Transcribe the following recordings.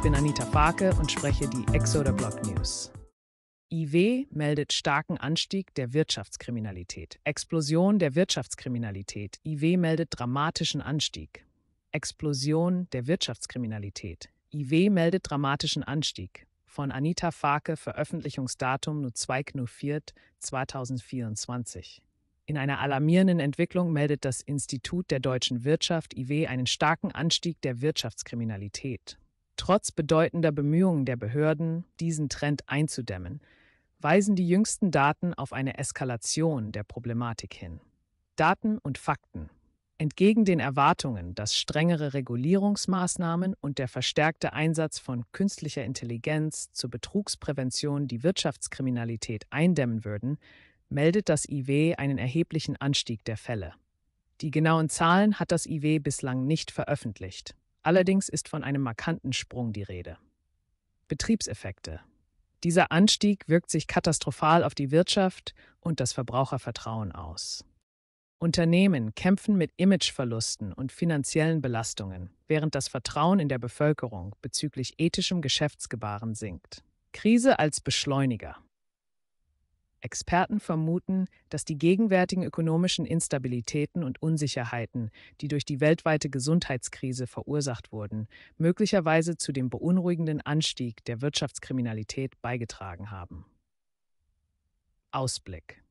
Ich bin Anita Farke und spreche die Exoder Blog News. IW meldet starken Anstieg der Wirtschaftskriminalität. Explosion der Wirtschaftskriminalität. IW meldet dramatischen Anstieg. Explosion der Wirtschaftskriminalität. IW meldet dramatischen Anstieg. Von Anita Farke, Veröffentlichungsdatum 02.04.2024. In einer alarmierenden Entwicklung meldet das Institut der deutschen Wirtschaft IW einen starken Anstieg der Wirtschaftskriminalität. Trotz bedeutender Bemühungen der Behörden, diesen Trend einzudämmen, weisen die jüngsten Daten auf eine Eskalation der Problematik hin. Daten und Fakten. Entgegen den Erwartungen, dass strengere Regulierungsmaßnahmen und der verstärkte Einsatz von künstlicher Intelligenz zur Betrugsprävention die Wirtschaftskriminalität eindämmen würden, meldet das IW einen erheblichen Anstieg der Fälle. Die genauen Zahlen hat das IW bislang nicht veröffentlicht. Allerdings ist von einem markanten Sprung die Rede. Betriebseffekte. Dieser Anstieg wirkt sich katastrophal auf die Wirtschaft und das Verbrauchervertrauen aus. Unternehmen kämpfen mit Imageverlusten und finanziellen Belastungen, während das Vertrauen in der Bevölkerung bezüglich ethischem Geschäftsgebaren sinkt. Krise als Beschleuniger. Experten vermuten, dass die gegenwärtigen ökonomischen Instabilitäten und Unsicherheiten, die durch die weltweite Gesundheitskrise verursacht wurden, möglicherweise zu dem beunruhigenden Anstieg der Wirtschaftskriminalität beigetragen haben. Ausblick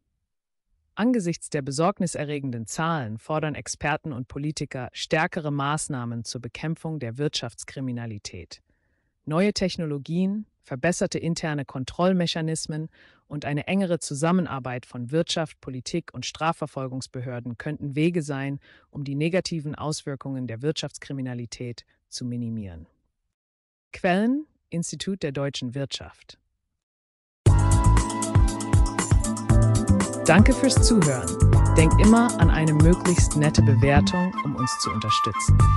Angesichts der besorgniserregenden Zahlen fordern Experten und Politiker stärkere Maßnahmen zur Bekämpfung der Wirtschaftskriminalität. Neue Technologien, verbesserte interne Kontrollmechanismen und eine engere Zusammenarbeit von Wirtschaft, Politik und Strafverfolgungsbehörden könnten Wege sein, um die negativen Auswirkungen der Wirtschaftskriminalität zu minimieren. Quellen Institut der deutschen Wirtschaft. Danke fürs Zuhören. Denkt immer an eine möglichst nette Bewertung, um uns zu unterstützen.